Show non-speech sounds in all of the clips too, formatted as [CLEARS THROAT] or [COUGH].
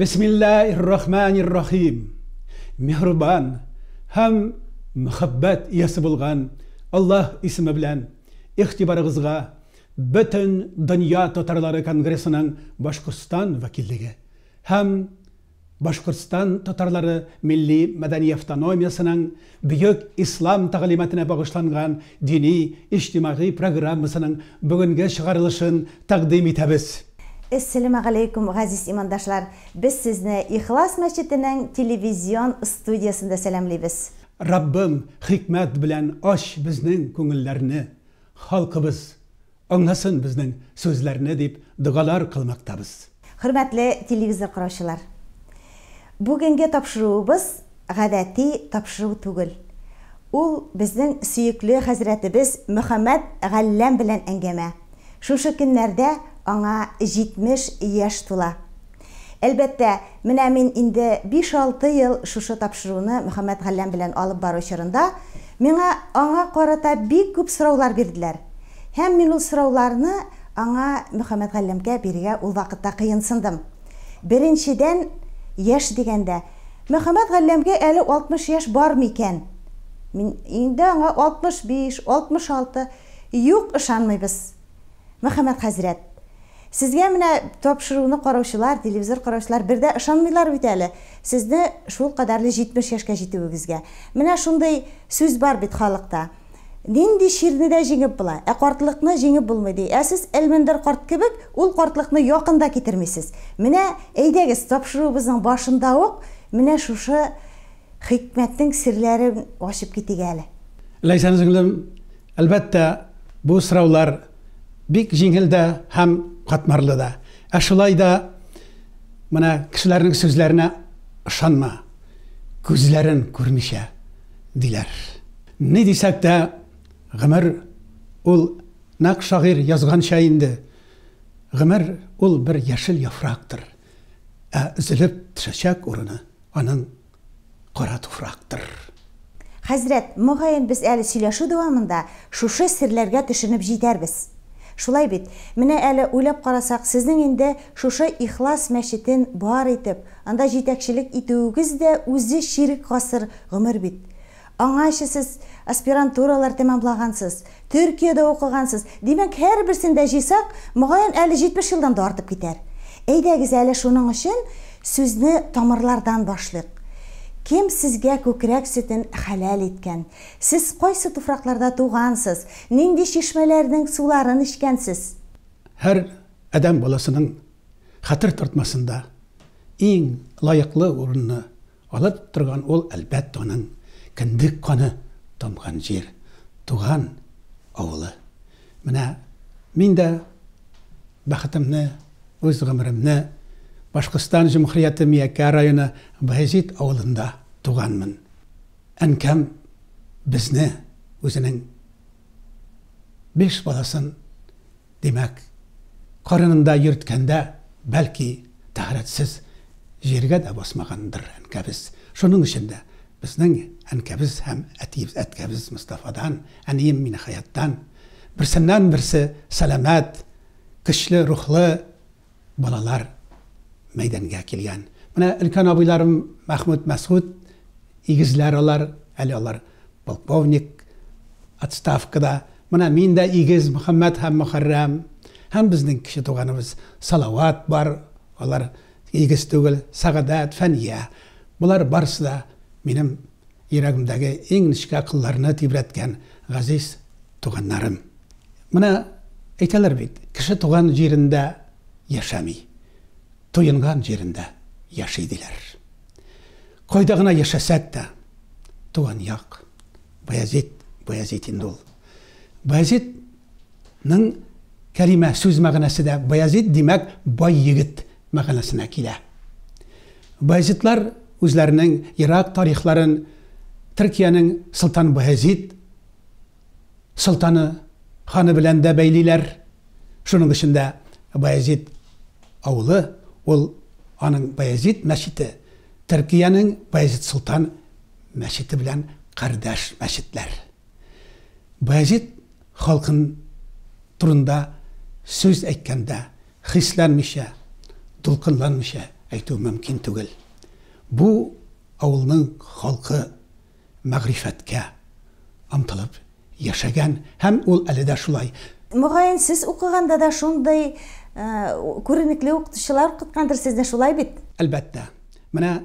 Бисмиллахир рахманир рахим. Мехрубан һәм мөхәббәт иясе булган Аллаһ исеме белән игътибарыгызга бөтен дөнья татарлары конгрессының Башкортстан вәкиллеге һәм Башкортстан татарлары милли мәдәни автономиясының бөек ислам тәгълиматына багышланган дини иҗтимагый программасының бүгенге чыгарылышын тәкъдим итәбез. Әссәлем алейкум, ғазиз имандашлар. Біз сізні Ихлас мәчетінің телевизион студиясында сәлемлейбіз. Раббым, хикмәт білән аш безнең күңелләрне, Халқыбыз, аңласын безнең сүзләрне деп дұғалар қылмақтабыз. Хөрмәтле телевизор караучылар. Бүгенге тапшыруыбыз гадәти тапшыру түгел. Ул безнең сөекле хәзрәтебез Мөхәммәд Галләм білән әңгәмә. Шушы көннәрдә аңа 70 яш тула. Әлбәттә, менә мин инде 5-6 ел шушы тапшыруны Мөхәммәд Галләм белән алып бару чорында миңа аңа карата бик күп сораулар бирделәр. Һәм мин ул сорауларны аңа Мөхәммәд Галләмгә бирергә ул вакытта кыенсындым. Беренчедән, яшь дигәндә, Мөхәммәд Галләмгә әле 60 яшь бармы икән? Мин инде аңа 65, 66 юк ышанмыйбыз. Мөхәммәд хәзрәт, сізге міне тапшыруыны қараушылар телевизор қараушылар бірде ышанмыйлар бит әлі сізді шул қадарлы жетмиш жашқа жетуіңізге міне шундай сөз бар бит халықта нинди ширни да жеңіп була ә қартылықны жеңіп болмайды ә сіз әлмендер қарт кебек ол қартлықны яқында кетірмейсіз міне әйдәгіз тапшыруыбыздың башында оқ міне шушы хикмәттің сырларын ашып кете әлі ләйсәнсіңлім әлбәттә бұл сұраулар бик жеңіл һәм қатмарлы да ә шулай да мына кісілердің сөздеріне ышанма көзләрін көрмешә диләр не десәк тә ғұмыр ул нақ шағир язғанша инде ғұмыр ол бір яшел яфрактыр ә үзіліп түшәчәк орыны аның қара туфрактыр хәзрәт моғайын без әлі сөйләшу дәвамында шушы серләргә төшенеп җитәрбез Шулай бит, мені әлі уйлап қарасақ, сіздің енді шушы ихлас мәчетен бар етіп, анда жетекшілік итүегез дә өзі ширик қасыр гомер бит. Аңа сез аспирантуралар тәмамлагансыз, Түркияда оқығансыз, Димәк, һәр бірсінді жесақ, мұғайын әле 70 жылдан да артып кетер. Әйдәгез әлі шуның үшін сөзіні тамырлардан башлық кем сізге көкірек сүтін халал еткен сіз қойсы топырақларда туғансыз Ненде шешмелердің суларын ішкенсіз Әр адам баласының хатыр тартмасында ең лайықлы орынны алып тұрған ол әлбәтте оның кіндік қаны тамған жер туған ауылы міне мен де өз ғұмырымны Башқыстан Жумхурияты Мияка районы Байзит ауылында туғанмын. Әнкәм бізні өзінің беш баласын демәк қарынында йөрткәндә бәлки тәһәрәтсез жерге дә басмагандыр әнкәбез. Шуның өчен дә безнең әнкәбез һәм әтиебез әткәбез Мустафадан, әнием Минахаяттан берсеннән берсе сәламәт, көчле рухлы балалар майданга келген мына үлкен абыйларым махмұд мәсғұд игізлер олар, әлі олар полковник отставкада мына мен де игіз мұхаммәд һәм мұхаррам һәм біздің кіші туғанымыз салауат бар олар игіз түгіл сағадат фәния бұлар барсы да менің йөрәгімдегі ең ішкі ақылларны тебіреткен ғазиз туғандарым мына айталар бит кіші туған жерінде яшамай тыйынған жерінде яшиділер қойдағына яшасәт тә туған яқ баязит баязит инде ул баязитның кәлимә сүз мәғәнәсе дә баязит димәк бай егет мәғәнәсенә килә баязитлар үзләренең ирак тарихларын төркиянең сұлтан баязит сұлтаны ханы белән дә бәйлиләр шуның эчендә баязит авылы ол аның баязит мәсжиті түркияның баязит сұлтан мәсжиті білән қардаш мәсжитлер баязит халқын турында сөз әйткәндә хисләнмичә дулқынланмичә әйтү мөмкин түгел бу ауылның халқы мәғрифәткә амтылып яшәгән һәм ул әле дә шулай мөгаен сез укыганда да шундай Э, көрнеклүү окутуучулар окуткандыр сизде шулай бит албетте мына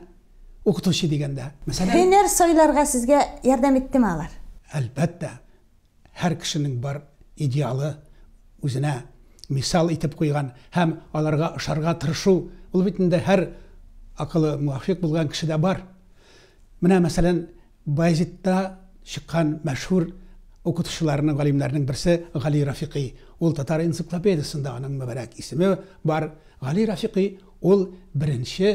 оқытушы дегенде мисалы өнөр сойлорго сізге жардам эттими алар Әлбәттә һәр кишинең бар идеалы үзенә мисал итеп куйган һәм аларга ышарга тырышу ул бит инде һәр акылы муафик булган кешедә бар менә мәсәлән баязитта чыккан мәшһүр укытучыларның галимнәрнең берсе гали рафиқи ол татар энциклопедиясындағының мүбәрәк есімі бар ғали рафиқи ол бірінші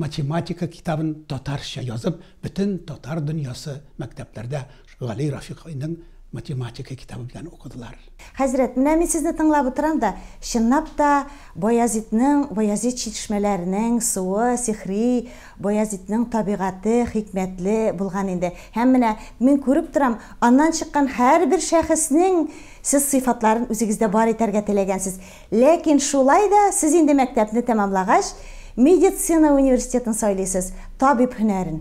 математика кітабын татарша жазып бүтін татар дүниясы мектептерде ғали рафиқиның математика кітабы белән укыдылар хәзрәт менә мин сезне тыңлап утырам да чынлап та баязитның баязит чишмәләренең суы сихри баязитның табиғаты хикмәтле булган инде һәм менә мин күреп торам аннан чыккан һәрбер шәхеснең сіз сыйфатларын өзіңізде бар етәрге тілегенсіз ләкин шулай да сіз енді мәктәпті тәмамлағаш медицина университетін сайлайсыз табиб һөнәрін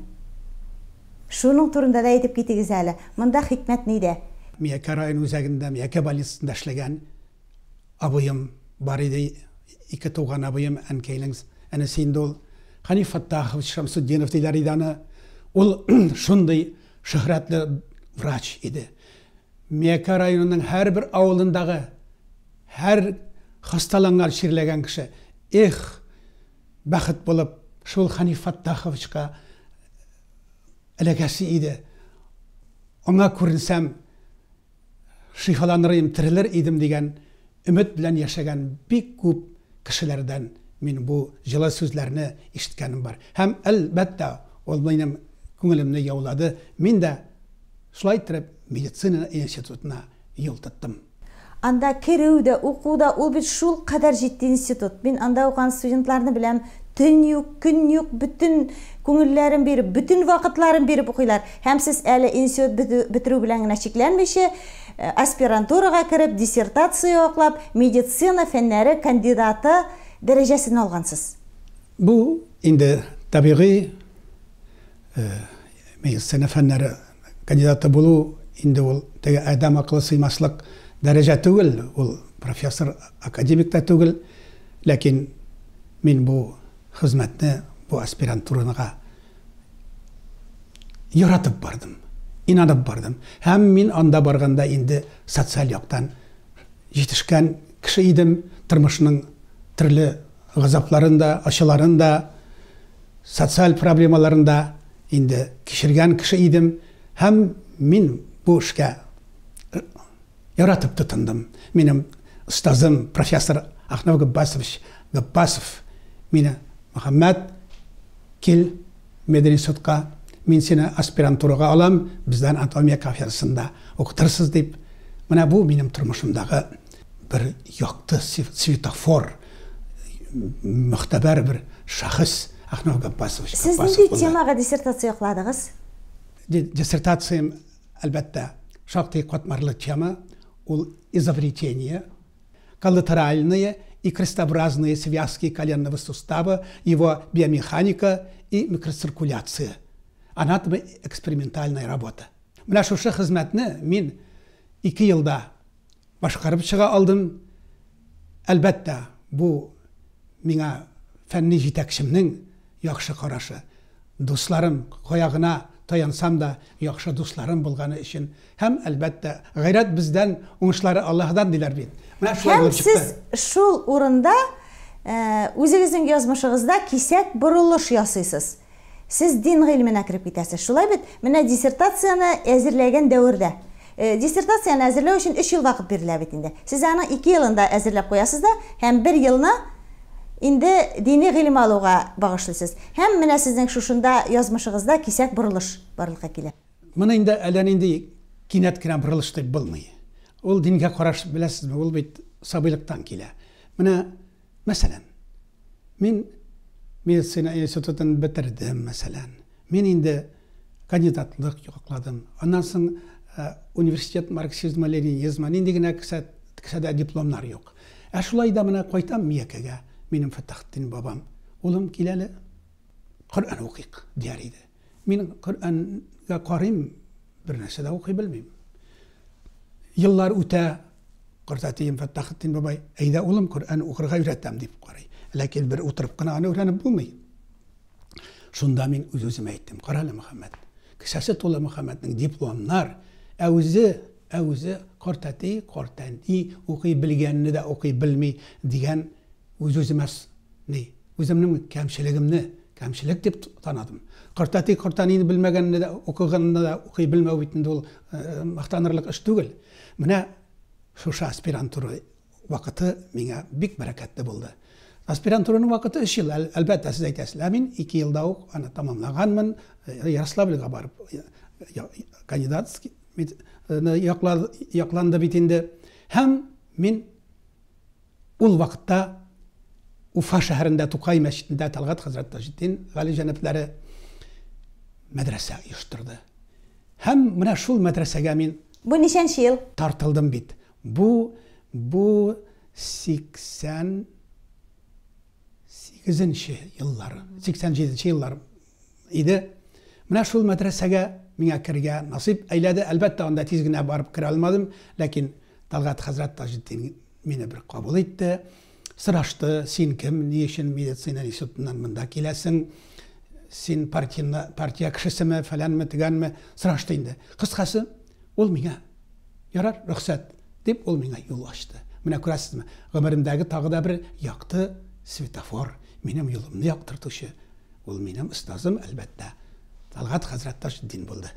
шуның турында да әйтіп кетегіз әлі мында хикмәт неде мияке район үзәгендә мияке больницасында эшләгән абыем бар иде ике туган абыем әнкәйлеңіз әнесе инде ул ханиф фаттахов шамсутдинов диләр иде аны ул шундый шөһрәтле врач иде мека районының әрбір ауылындағы әр хасталанған шерлеген кіші эх бақыт болып шул ханифат фаттаховичқа ілекесі иді оңа көрінсәм шифаланырым тірілер идім деген үміт білән яшаған бик күп кішілерден мен бұл жылы сөздерні ишіткәнім бар һәм әлбәттә ол менің көңілімді яулады мен дә шулай медицина институтына ұйылтыттым анда кирүү оқуда окуу да ол бит шул қадар жетті институт мен анда окуган студентларны билем түнүк күн бүтүн бүтін берип бүтін убакытларын берип окуйлар һәм сиз әлі институт бітіру белән генә э, аспирантурага кіріп, диссертация оклап медицина фәннәре кандидаты дәрәҗәсен алгансыз бу инде табигый э, медицина фәннәре кандидаты булу инде ол теге адам ақылы сыймаслық дәрежә түгел ол профессор академик та түгел ләкин мен бұл қызметті бұл аспирантураға яратып бардым инанып бардым һәм мен анда барғанда енді социаль яқтан жетішкен кіші ідім, тұрмышының түрлі ғазапларын да социал да социаль проблемаларын да енді кешірген һәм мен бұл ішке яратып тұтындым менің ұстазым профессор ахнав габбасович габбасов мені мұхаммәд кел медресутқа мен сені аспирантураға алам, бізден анатомия кафедрасында оқытырсыз деп мына бұл менің тұрмышымдағы бір ұяқты светофор мұқтабар бір шахыс ахнав габбасович сіз неге темаға диссертация қыладыңыз диссертациям әлбәттә шактый катмарлы тема ул изобретение коллатеральные и крестообразные связки коленного сустава, его биомеханика и микроциркуляция. Анатомы экспериментальная работа. Мына шушы хезмәтне мин 2 елда башкарып чыга алдым. Әлбәттә, бу миңа фәнни җитәкчемнең яхшы карашы. Дусларым, коягына dayansam da yaxşı dostlarım bulğanı üçün həm əlbəttə qeyrət bizdən, onuçları Allahdan dilər bin. Həm siz şul urunda өзіңіздің язмышыңызда кисәк бұрылыш ясыйсыз сіз дин ғилменә кіріп кетәсіз шулай бит менә диссертацияны әзерләгән дәвердә э, диссертацияны әзерләү өчен 3 ел вакыт бирелә бит инде сез аның 2 елында әзерләп куясыз да һәм 1 елны инде дини ғилім алуға бағышлысыз Хәм менә сезнең шушында язмышыгызда кисәк бурылыш барлыкка килә моны инде әллә нинди кинәт кенә борылыш дип булмый ул дингә караш беләсезме ул бит сабыйлыктан килә менә мәсәлән мин медицина институтын бетердем мәсәлән мен инде кандидатлык якладым андан соң ә, университет марксизма ленинизма нинди генә кесәдә дипломнар юк ә шулай да менә кайтам миякәгә менің фаттахтин бабам улым келелі құран оқиық диариде мен құранға қараймын бір нәрсе де оқи білмеймін yıllar öte qırsatayım Fattahattin babay eyda oğlum Kur'an okurğa öğretem deyip qaray. Lakin bir oturup qana ana öğrenip bulmay. Şunda men öz özüme ettim. Qarala Muhammed. Kişasi tola Muhammedning diplomlar əvzi əvzi qortati qortanti oqi bilganini də oqi bilmay degan өз өзім емес не өзімнің кәмшілігімні кәмшілік деп таныдым қыртати құртаниді білмегеніне де оқығанына да оқи білмеуітінде ол ә, мақтанырлық іш түгіл міне шуша аспирантура уақыты менге бик бәрәкәтті болды аспирантураның уақыты үш ел әлбәттә сіз әйтәсіз ә мин ике елда ук аны барып кандидатский яқланды бит инде һәм мин ул Ufa şəhərində Tuqay məscidində Təlğat Həzrət Taciddin Vəli Cənabləri mədrəsə yığışdırdı. Həm mənə şul mədrəsəyə min Bu neçənci il? Tartıldım bit. Bu bu 80 8-ci illəri, 87-ci illər idi. Mənə şul mədrəsəyə minə kirgə nasib eylədi. Əlbəttə onda tez günə barıb kira almadım, lakin Talğat Hazrat Taciddin məni bir qəbul etdi. сұрашты сен кім не үшін медицина институтынан мында келесің сен партия, партия кішісімі фәләнмі тігәнмі сұрашты енді қысқасы ол миңа ярар рұқсат деп ол миңа жол ашты міне көресіз ме ғұмырымдағы тағы бір яқты светофор менің жолымды яқтыртушы ол менің ұстазым әлбетте талғат хазратташ дин болды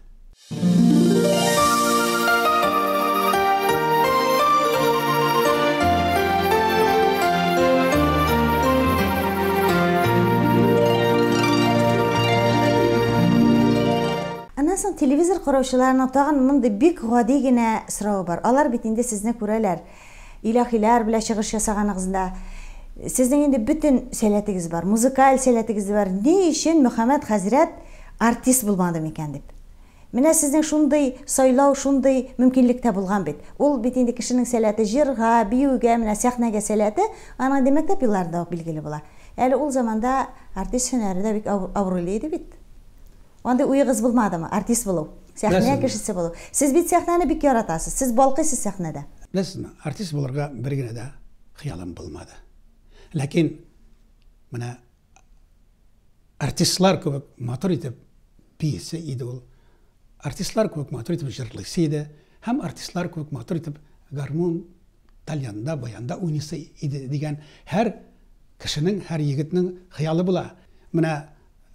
телевизор караучыларына тагын мындай бик гади генә сорау бар. Алар бит инде сезне күрәләр. Илаһиләр белән чыгыш ясаганыгызда сезнең инде бөтен сәләтегез бар, музыкаль сәләтегез бар. Ни өчен Мөхәммәд хәзрәт артист булмады микән дип? Менә сезнең шундай сайлау, шундай мөмкинлектә булган бит. Ул бит инде кешенең сәләте җырга, биюгә, менә сәхнәгә сәләте, аны демәктәп елларда билгеле була. Әле ул заманда артист һөнәре дә бик авырлы иде бит онда болмады ма? артист болу сахна әкішісі болу сіз бит сахнаны бик яратасыз сіз балқисыз сахнада білесіз артист болырға бір гіне де қиялым болмады ләкин мына артистлар көбік матур етіп биесі еді ол артистлар көбік матур етіп жырлысы еді һәм артистлар көбік матур етіп гармон тальянда баянда ойнысы еді деген һәр кішінің һәр егітнің қиялы бола мына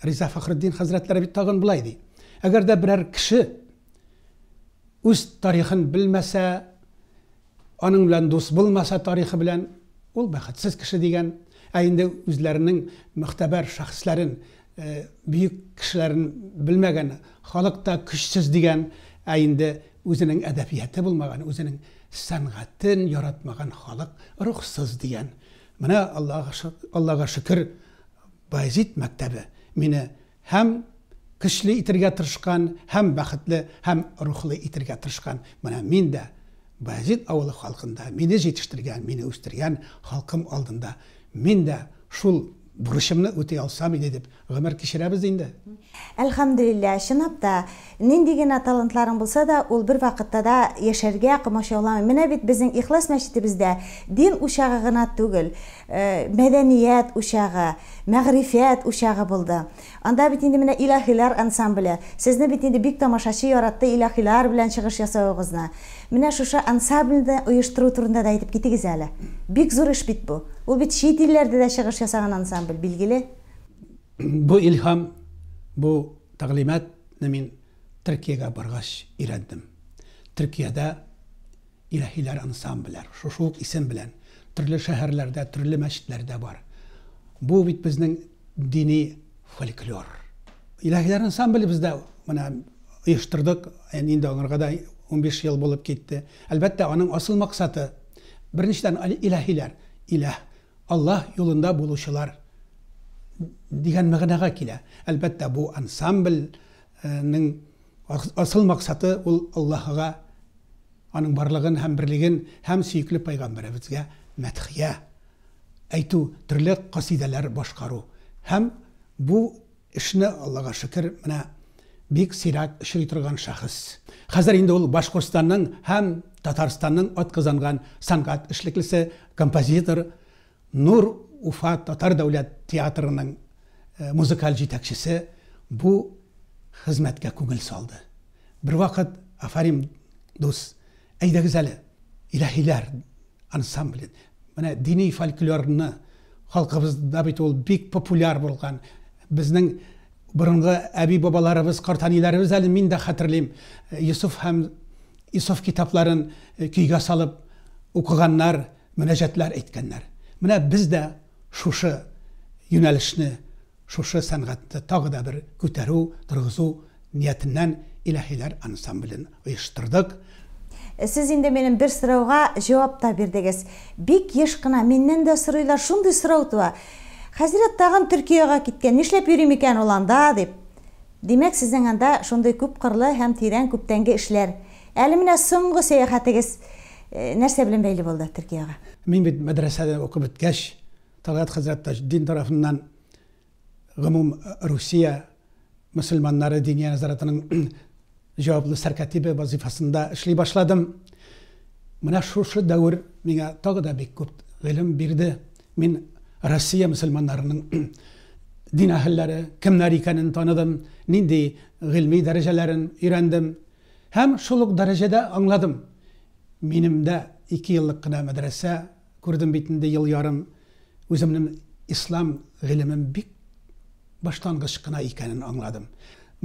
риза фахриддин хазіреттері тағын былай дейді әгер де бірәр кіші өз тарихын білмесе оның білән дос болмаса тарихы білән ол бақытсыз кіші деген әйінде енді мұқтабар шахсларын шәхсләрін ә, бүйік кішілерін білмәген халық күшсіз деген әйінде өзінің әдәбияты болмаған өзінің сәнғатын яратмаған халық рухсыз деген міне аллаға шүкір баязит мәктәбі мені һәм кішілі итергә тырышқан һәм бәхетле һәм рухлы итергә тырышқан менә мин дә бәзит ауылы халқында мине жетістірген, мені өстірген халқым алдында мен дә шул бурычымны өтей алсам иде деп гомер кешіреміз енді әлхәмдулилля шынап та нинди генә талантларың болса да ол бір вакытта да яшәргә комачауламый менә бит безнең ихлас мәчетебездә дин учагы гына түгел э, мәдениет учагы мәгърифәт ұшағы болды. анда бит енді менә илахилар ансамблі сезне бит енді бик тамашачы яратты илахилар белән шығыш ясавыгызны міне шушы ансамбльне оештыру турында да әйтеп китегез әлі бик зур эш бит бу бул бит чет иллерде да чыгыш жасаган ансамбль билгиле [CLEARS THROAT] бу илхам бу тагълиматны мин түркияга баргач өйрәндем түркияда илаһиләр ансамбльдер шушы ук исем белән төрле шәһәрләрдә төрле мәчетләрдә бар бу бит безнең дини фольклор илаһиләр ансамбле бездә менә оештырдык инде аңарга да 15 ел булып китте әлбәттә аның асыл максаты біріншіден иләһилер иләһ аллаһ жолында болушылар деген мағынаға келе әлбәтте бұл ансамбльнің асыл мақсаты ол аллаһыға аның барлығын һәм бірлігін һәм сүйіклі пайғамбарыбызға мәтхия әйту түрлі қасидалар башқару һәм бұл ішіні аллаға шүкір мына бек сирак ішілей тұрған шахыс қазір енді ол башқұртстанның һәм татарстанның откызанған санғат ішлеклісі композитор нұр уфа татар дәулет театрының э, музыкал жетекшісі бұл қызметке көңіл салды бір вақыт афарим дос әйдәгіз әлі иләһиләр ансамблі міне дини фольклорны халқыбызда бит ол бик популяр болған біздің бұрынғы әби бабаларыбыз қартаниларыбыз әлі мен де юсуф э, һәм исов китапларын күйге салып оқығаннар мінәжәтләр әйткәннәр менә біз де шушы юнәлешне шушы сәнғатты тағы да бір көтеру тұрғызу ниятеннән иләһиләр ансамблін оештырдык сіз инде менің бір сұрауға жауап та бердигиз бик еш гана менден да сурайлар шундай суроо тууа хазирет тагам кеткен нишлеп жүрөм экен ул деп демек сіздің анда ошондой көп қырлы һәм тирән күптәнге эшләр әлі мына соңғы саяхатыгез нәрсе белән бәйле булды Төркияга? Мин бит мәдрәсәдә укып беткәч, Талгат хәзрәт дин тарафыннан гомум Русия мусульманнары диния назаратының жауаплы сәркәтибе вазифасында эшли башладым. Менә шушы дәуір миңа тагы да бик күп гыйлем бирде. Мин Россия мусульманнарының дин әһелләре кемнәр икәнен таныдым, нинди гыйлми дәрәҗәләрен өйрәндем, Hem şoluk darajada anladım. Benim 2 iki yıllık kına medrese, kurdum bitinde yıl yarım, özümün İslam gilimin bir başlangıç kına ikenini anladım.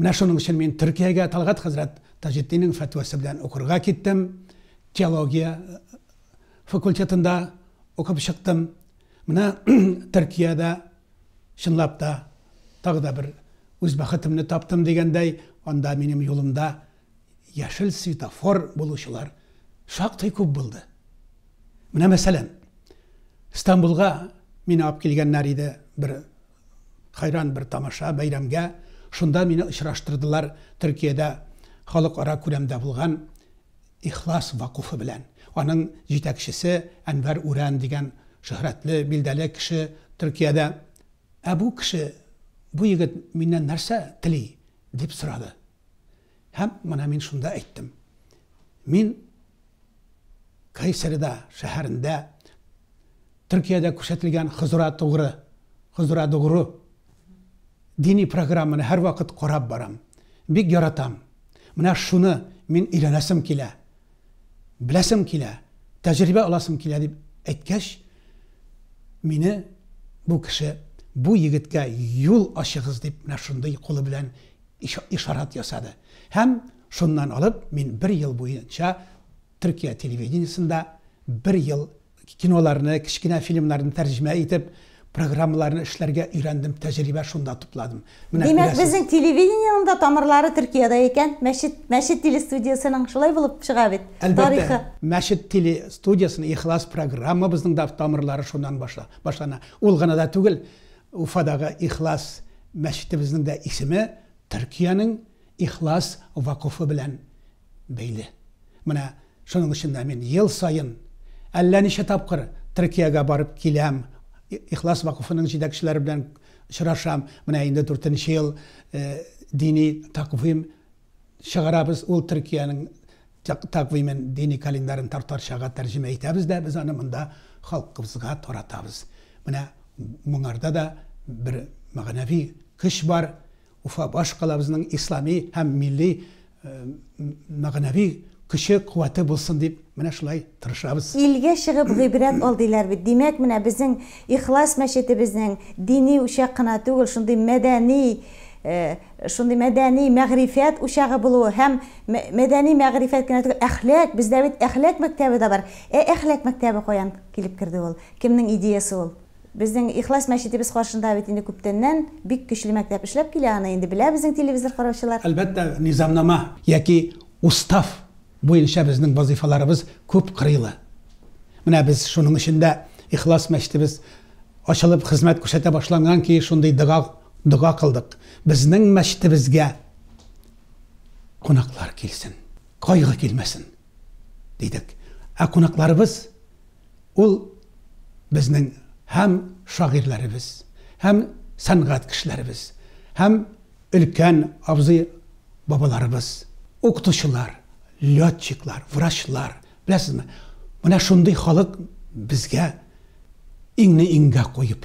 Мен шуның өчен мен Төркиягә Талгат хәзрәт Таҗетдиннең фәтвасы белән укырга киттем. Теология факультетында укып чыктым. Менә Төркиядә чынлап та тагы да бер үз бәхетемне таптым дигәндәй, анда яшіл светофор болушылар шақтай көп болды мына мәселен стамбулға мені алып келген нәриді бір қайран бір тамаша байрамға шунда мені ұшыраштырдылар түркияда халықара күләмдә болған ихлас вакуфы белән Оның жетекшісі Әнвар Уран деген шөһрәтле билдәле кеше түркияда ә бу кеше бу егет меннен нәрсә тілей деп сұрады Həm mən həmin şunda etdim. Min Kayseri'de, şəhərində Türkiye'de kuşatilgan Hızura Doğru, Hızura Doğru dini programını her vakit korab baram. Bir yaratam. Mına şunu min ilanesim kile, bilesim kile, tecrübe alasım kile deyip etkeş, mini bu kişi bu yigitga yo'l ochig'iz deb mana shunday qo'li bilan ishorat yasadi һәм шуннан алып мен бір ел бойынша түркия телевидениесында бір ел киноларыны, кішкене фильмларны тәржімә етіп, программаларны ішлерге үйрендім, тәжірибе шунда тупладым Демек, біздің тамырлары Түркияда екен, мәчет мәчет телестудиясының болып болып чыга бит тарихы мәчет телестудиясының ихлас біздің да тамырлары шуннан башла, башлана Ол түгел Уфадағы ихлас мәчетебезнең де ісімі Түркияның ихлас вакуфы білән бәйле міне шуның үшін мен ел сайын әллә неше тапқыр түркияға барып киләм ихлас вакыфының жетекчеләре белән очрашам менә инде дүртенче ел дини таквим чыгарабыз ул төркиянең таквимен дини календарын тартарчага тәрҗемә итәбез дә без аны монда халкыбызга таратабыз менә моңарда да бер мәгънәви көч бар уфа баш ислами һәм милли э, мәғанави кеше қуаты болсын деп менә шулай тырышабыз илгә чыгып ғибрәт ал диләр бит демәк менә безнең ихлас мәчетебезнең дини учак кына түгел шундый мәдәни э, шундый мәдәни мәгърифәт учагы булуы һәм мәдәни мәгърифәт кенә түгел әхлак бездә бит әхлак мәктәбе дә бар ә әхлак мәктәбе каян килеп керде ул кемнең идеясы ул біздің ихлас мәчетибиз каршында бит инде күптәннән бик көчле мәктәп эшләп килә аны инде белә безнең телевизор караучылар әлбәттә низамнама яки устав буенча біздің вазифаларыбыз көп кырыйлы менә біз шуның ішінде ихлас мәчетебез ашылып хезмәт көрсете башлаган кейін шундый дұға дұға кылдык біздің мәчетебезгә кунаклар келсін кайгы келмесін дидек ә кунакларыбыз ул біздің həm şairlərimiz, həm sənqət kişilərimiz, həm ölkən avzi babalarımız, oqtuşular, lyotçiklar, vraşlar, biləsinizmi? Mənə şunday xalq bizgə ingni ingə qoyub,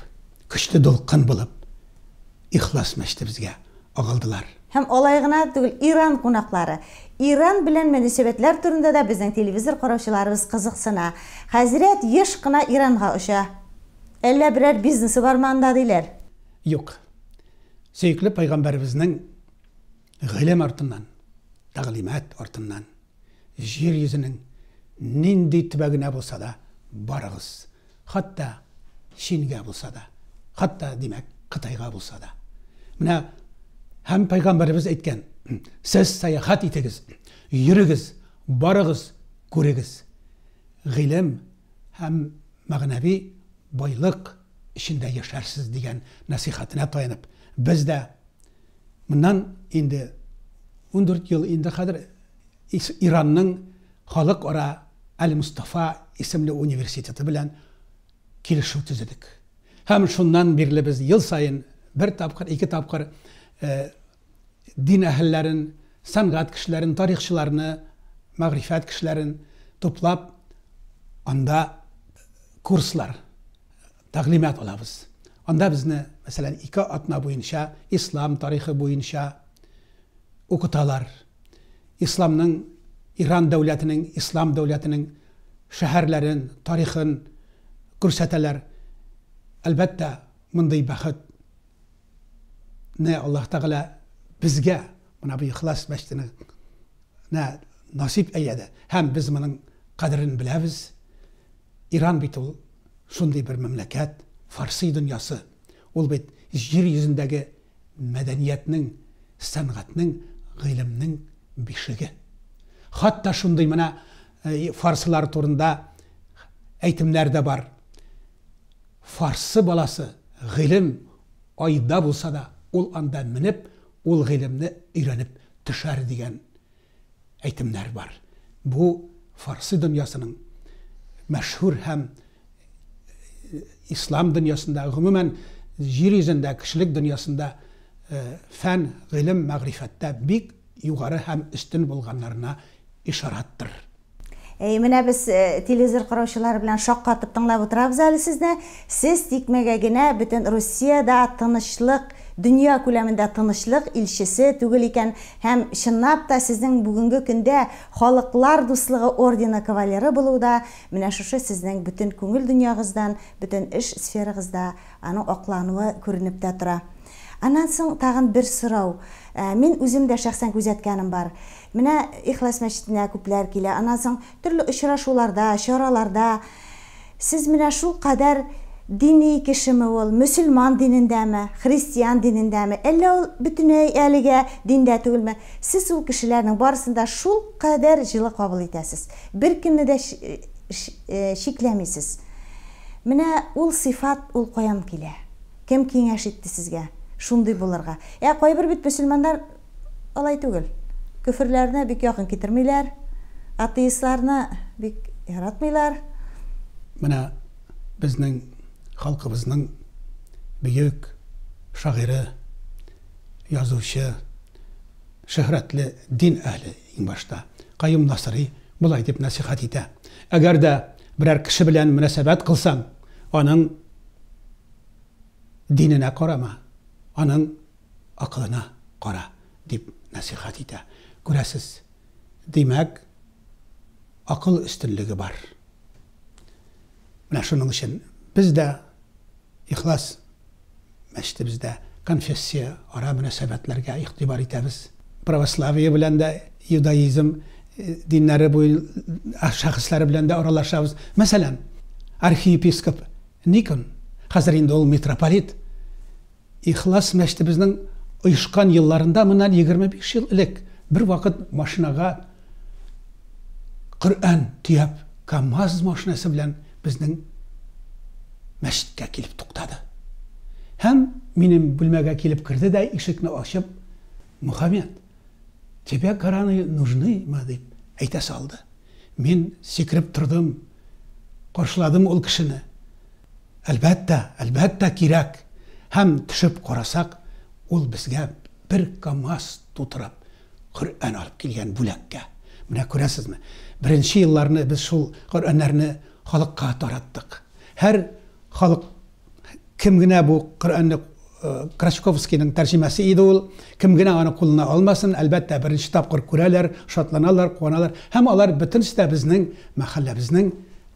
qışlı dolqın bulub, ixlas məşdi bizgə ağıldılar. Həm olayğına deyil, İran qonaqları. İran bilən münasibətlər türündə də bizim televizor qaraşılarımız qızıqsına. Hazret yeşqına İranğa o'sha әлі бірер бизнесі бар ма анда дейлер жоқ сүйікті пайғамбарымыздың ғылым артынан тағлимат артынан жер жүзінің нендей түбәгіне болса да барығыз хатта шинге болса да хатта демек қытайға болса да мына һәм пайғамбарымыз айтқан сіз саяхат етіңіз жүріңіз барығыз көрегіз ғылым һәм мағынави boyliq ishində yasharsiz degan nasihatini tayanib bizda bundan endi 14 yil endi qadar ironning xalqaro al mustafa ismli universiteti bilan kelishuv tuzdik ham shundan berli biz yil sayin bir topqir ikki topqir e, din ahllarin san'at kishilarini tarixchilarni mag'rifat kishilarini to'plab unda kurslar təqlimat olabız onda bizni masalan ikki otma bo'yicha islom tarixi bo'yicha o'qitalar islomning iran davlatining islom davlatining shaharlarin tarixin ko'rsatalar albatta bunday baxtni alloh taolo bizga mana bu ixlos mashtini nasib ayladi ham biz buning qadrini bilamiz iran bitul сондай бір мемлекет фарси дүниясы ол бит жер жүзіндегі мәдениетнің сәнғатның ғылымның бишігі хатта шундай мына э, фарсылар турында әйтімдер де бар фарсы баласы ғылым айда болса да ол анда мініп ол ғылымны үйреніп түшәр деген әйтімдер бар бұл фарсы дүниясының мәшһүр һәм ислам дүниясында ғұмумен жер жүзінде кішілік дүниясында фән ғылым мағрифатта бик юғары һәм үстін болғаннарына ишараттыр Менә без телевизор қараушылары белән қатып тыңлап отырабыз әле сезне. Сез тикмәгә генә бөтен Россиядә тынычлык дүния көләмендә тынычлык илчесе түгел икән һәм чынлап та сезнең бүгенге көндә халыклар дуслыгы ордены кавалеры булуда менә шушы сезнең бөтен күңел дөньягыздан бөтен эш сферагызда аның аклануы күренеп тә тора аннан соң бір сұрау сорау мин үзем дә шәхсән бар менә ихлас мәчетенә күпләр килә аннан соң түрлі очрашуларда чараларда сіз менә шул кадәр ол kişimi ol, ме христиан hristiyan ме elle ол bütünöy әліге dinde түгілме. сіз ул кишиләрнең барысында шул кадәр җылы кабул итәсез. Бір кемне дә шикләмисез. Менә ул сифат ул коям килә. Кем киңәш итте сезгә шундый булырга? Ә кайбер бит мөселманнар алай түгел. Көферләренә бик якын китермиләр. Атеистларны бик яратмыйлар. Менә безнең халқымыздың бүйек шағиры язушы шөһрәтле дин әһлі ең башта қайым насыри бұлай деп насихат етә әгәр дә берәр кеше белән мөнәсәбәт кылсаң аның диненә карама аның акылына кара дип насихат итә күрәсез димәк акыл өстенлеге бар менә шуның өчен без дә ихлас мәчетебездә конфессия ара мөнәсәбәтләргә игътибар итәбез православие белән дә юдаизм диннәре шәхесләре белән дә аралашабыз мәсәлән архиепископ никон хәзер инде ул митрополит ихлас мәчетебезнең ұйышқан елларында моннан 25 жыл элек бер вакыт машинага құрән түйәп, КАМАЗ машинасы белән безнең мәшітке келіп тоқтады һәм менің бөлмеге келіп кірді де ишекті ашып мұхаммед тебе кораны нужны ма деп айта салды мен секіріп тұрдым қоршыладым ол кішіні әлбәтте әлбәтте керек һәм түшіп қарасақ ол бізге бір камаз тутырып құран алып келген бүләкке міне көресізме бірінші жылларны біз сол құраннарны халыққа тараттық әр халық кім генә бу Коръәнне Крашковскийның тәрҗемәсе кімгіне ул. Кем аны кулына алмасын, әлбәттә бірінші тапқыр күрәләр, шатланалар, қуаналар Һәм алар де біздің мәхәлләбезнең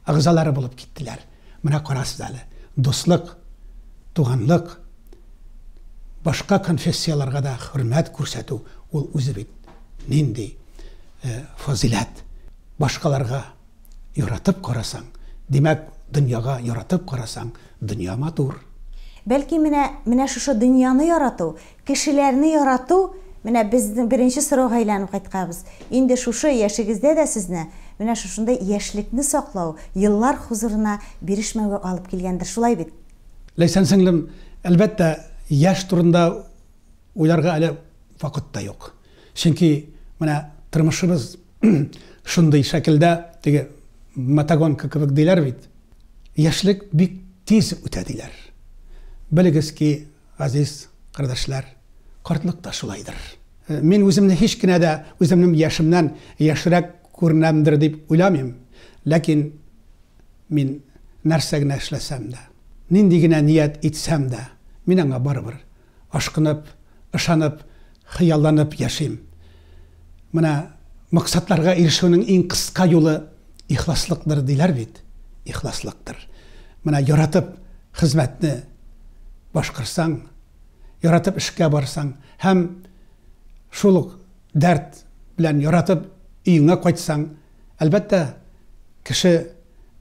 ағзалары болып кеттілер. міне қорасыз әлі, достық туғанлық, башқа конфессияларға да хөрмәт көрсету ол өзі бит нинди фазилат. Башкаларга юратып дүнияға яратып қарасаң дүния матур бәлки менә менә шушы дөньяны ярату кешеләрне ярату менә біздің беренче сорауга әйләнеп кайтканбыз инде шушы яшегездә дә сезне менә шушындай яшьлекне саклау еллар хузурына бирешмәүгә алып килгәндер шулай бит ләйсән сеңлем әлбәттә яшь турында уйларга әле вакыт та юк чөнки менә тормышыбыз [CLEARS THROAT] шундый шәкелдә теге мотогонка кебек диләр бит Yaşlıq bir tez ötədilər. Bilgiz ki, aziz qardaşlar, qartlıq e, da şulaydır. Мен өзімні hech kinə də өзімнің yaşımdan yaşırak көрінәмдір деп ойламаймын. Ләкин мен нәрсә генә эшләсәм дә, нинди генә ният итсәм дә, мин аңа барыбер ашкынып, ышанып, хыялланып яшим. Менә максатларга ирешүнең иң кыска юлы ихласлыктыр диләр бит. ихласлыктыр мына яратып хезмәтне башкарсаң яратып ішке барсаң һәм шулық дәрт белән яратып өеңә қайтсаң, әлбәттә кеше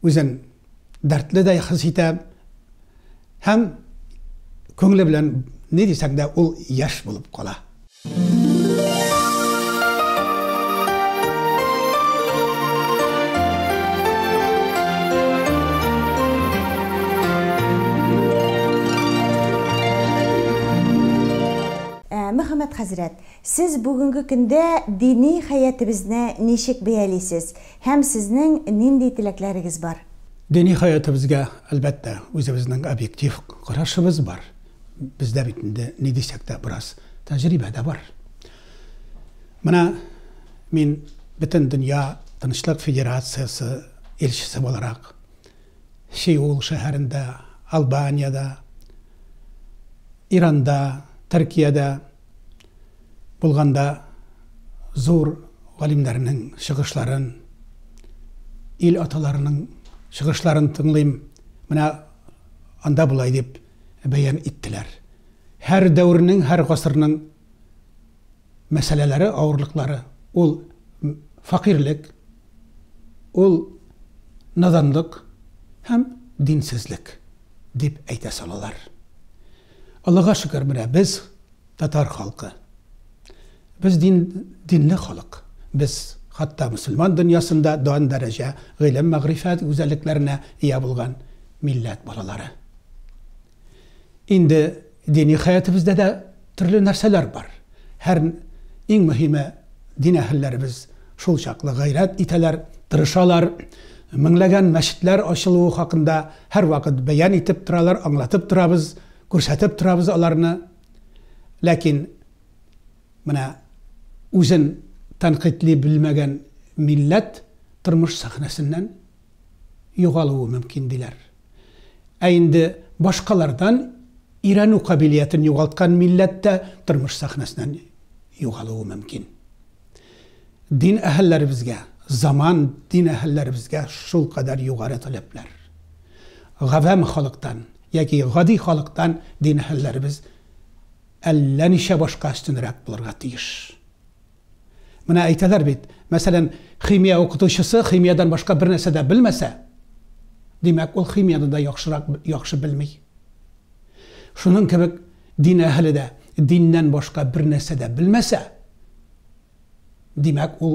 үзен дәртле дә хис итә һәм күңеле белән не дисәң дә ул яш булып кала мұхаммед хазірет сіз бүгінгі күнде діни хаятыбызны нешек бәялейсіз һәм сізнің нендей тілекләрегез бар діни хаятыбызға әлбәттә өзіміздің объектив қарашыбыз бар бізде бит инде ни дисәк тә біраз тәҗрибә де бар мына мен бүтін дөнья федерациясы елшісі боларақ, сеул шәһәрінде албанияда иранда Төркиядә болғанда зор ғалимдарының шығышларын ел аталарының шығышларын тыңлаймын мына анда былай деп баян іттілер. әр дәуірінің әр ғасырның мәселелері ауырлықлары, ол фақирлік ол надандық һәм динсізлік деп әйтә салалар аллаға шүкір міне біз татар халқы biz din dinli xalq biz hatto musulmon dunyosida don daraja ilm mag'rifat go'zalliklarına iya bo'lgan millat bolalari endi diniy hayotimizda da turli narsalar bor har eng muhimi din ahillari biz shul chaqli g'ayrat etalar tirishalar minglagan masjidlar ochiluvi haqida har vaqt bayon etib turalar anglatib turamiz ko'rsatib turamiz ularni lekin mana үзен тәнқитли белмәгән милләт тормыш сәхнәсеннән югалуы мөмкин диләр. Ә инде башкалардан ирану кабилиятын югалткан милләт тә тормыш сәхнәсеннән югалуы мөмкин. Дин әһелләребезгә, заман дин әһелләребезгә шул кадәр югары таләпләр. Гавәм халыктан, яки гади халыктан дин әһелләребез әллә нишә башка өстенрәк булырга тиеш. Mənə aytələr bit. Məsələn, ximiya oxutucusu ximiyadan başqa bir nəsə də bilməsə, demək o ximiyadan da yaxşıraq yaxşı bilmək. Şunun kimi din əhli də dindən başqa bir nəsə də bilməsə, demək o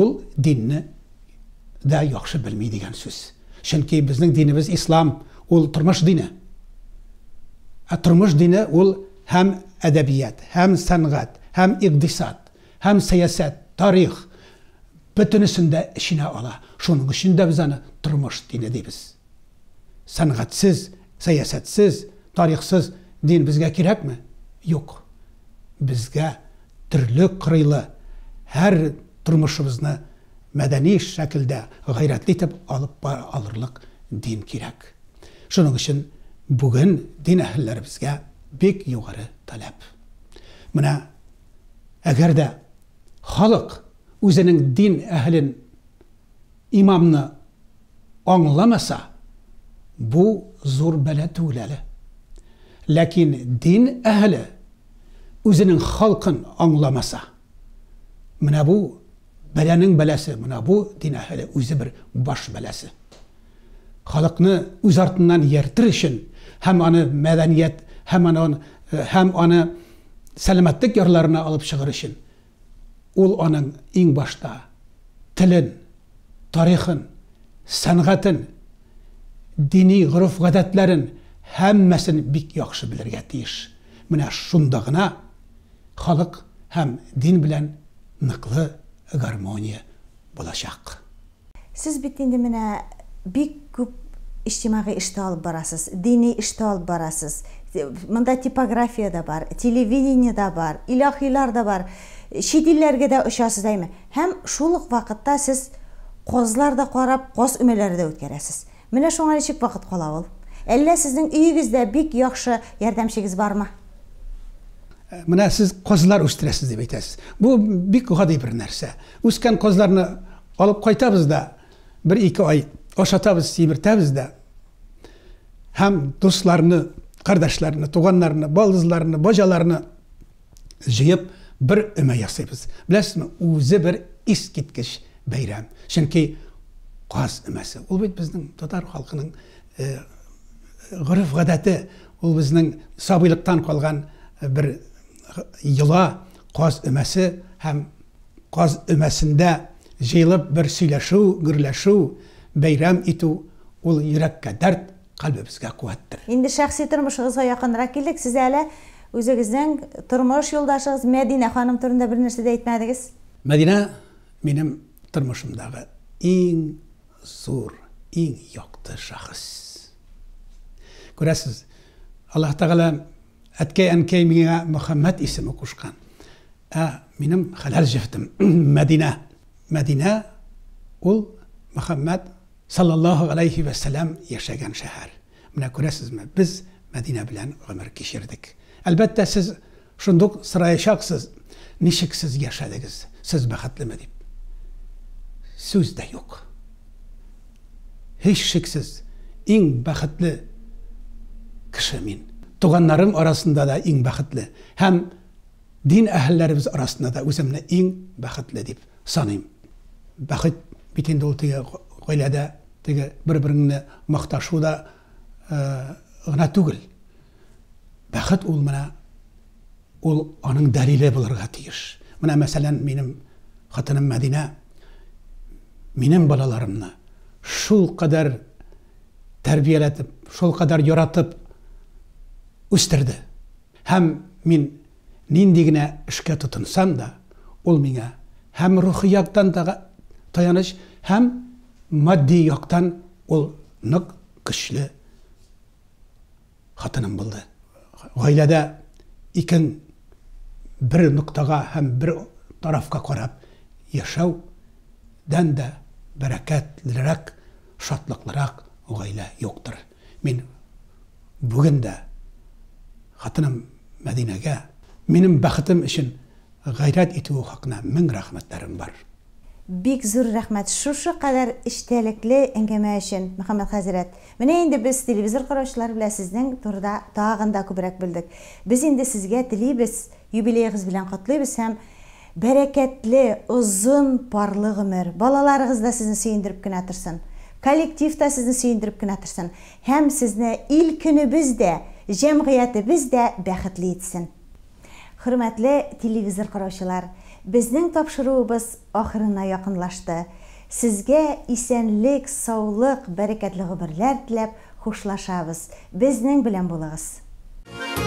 o dinni də yaxşı bilmək degan söz. Çünki bizning dinimiz İslam, o turmuş dini. A turmuş dini o həm ədəbiyyat, həm sənət, həm iqtisad, həm siyasət, тарих бүтінісін де ішіне ала шоның үшін де біз аны тұрмыш дені дейміз сәнғатсіз саясатсыз тарихсыз дин бізге керек керекмі жоқ бізге түрлі құрыйлы әр тұрмышымызны мәдени шәкілде ғайратлы етіп алып алырлық дин керек шоның үшін бүгін дин әһілләребезгә бик югары таләп менә әгәр Халык үзенең дин әһлен имамны аңламаса, бу зур бәлә түгел әле. Ләкин дин әһле үзенең халкын аңламаса, менә бу бәләнең бәләсе, менә бу дин әһле үзе бер баш бәләсе. Халыкны үз артыннан йәртер өчен һәм аны мәдәният һәм аны һәм аны сәламәтлек ярларына алып чыгыр өчен ол оның ең башта тілін тарихын сәнғатын діни ғұрып ғадәтләрен һәммәсен бик яхшы белергә тиеш менә шунда гына һәм дин белән ныклы гармония болашақ. Сіз бит инде менә бик күп иҗтимагый эштә алып барасыз дини эштә алып барасыз монда типография да бар телевидение да бар илаһилар да бар шетеллерге да ұшасыз әйме һәм шул ук вакытта сез козлар да карап коз өмеләре дә үткәрәсез менә шуңа ничек вакыт кала ул әллә сезнең өеңездә бик яхшы ярдәмчегез бармы менә сез козлар үстерәсез дип әйтәсез бу бик гади бер нәрсә үскән козларны алып кайтабыз да бер ике ай ашатабыз сибертәбез дә һәм дусларны кардәшләрне туганнарны балдызларны бажаларны җыеп бір үмі жасаймыз білесіз өзі бір ескерткіш бәйрәм шінкей қаз үмәсі ол бит біздің татар халқының ғұрып ғадәті ол біздің сабыйлықтан қалған бір йыла қаз үмәсі һәм қаз үмәсендә жиылып бір сөйләшү гөрләшү бәйрәм итү ол йөрәккә дәрт қалбыбызға қуаттыр енді шәхси тұрмышыңызға жақынырақ келдік сіз әле өзіңіздің тұрмыс жолдашыңыз мәдина ханым турында бір нәрсе де айтмадыңыз мәдина менің тұрмысымдағы ең зор ең ұяқты шахыс көрәсіз аллах тағала әткей әнкей миңа мұхаммад есімі қосқан ә менің халал жіфтім мәдина мәдина ол мұхаммад саллаллаху алейхи уассалам яшаған шәһәр мына көрәсізме біз мәдина білән ғұмыр кешірдік Əlbəttə siz şunduq sırayacaqsınız. Nişik siz yaşadınız? Siz bəxətlimə deyib. Söz də yox. Heç şüksüz ən bəxətli kişi min. Tuğanlarım arasında da ən bəxətli. Həm din əhllərimiz arasında da özümlə ən bəxətli deyib sanayım. Bəxət bitəndə oltiga qoyladı. Dəgə bir-birini maqtaşuda ғана e, түгел бақыт ол мына ол аның дәлелі болырға тиіс мына мәселен менің қатыным мәдина менің балаларымны шул қадар тәрбиеләтіп шул қадар яратып үстірді һәм мин нинди генә эшкә тотынсам да ул миңа һәм рухи яктан да таяныч һәм матди яктан ул нык көчле хатыным булды ғаиләдә екін бір нұқтаға һәм бір тарафка қарап дән дә бәрәкәтлерәк шатлықлырақ ғаилә юктыр Мен бүген дә хатыным мәдинәгә минем бәхетем өчен ғайрат итүе хакына мең рәхмәтләрем бар бик зур рәхмәт шушы кадәр эчтәлекле әңгәмә өчен мөхәммәд хәзрәт менә инде без телевизор караучылар белән сезнең турыда тагын да күбрәк белдек без инде сезгә телибез юбилеегыз белән котлыйбыз һәм бәрәкәтле озын парлы гомер балаларыгыз да сезне сөендереп кенә торсын коллектив та сезне сөендереп кенә торсын һәм сезне ил көнебез дә җәмгыятебез дә бәхетле итсен хөрмәтле телевизор караучылар біздің тапшыруыбыз ақырына яқынлашты. сізге исәнлек саулық бәрекәтлі ғұмерләр тіләп Біздің білен болығыз.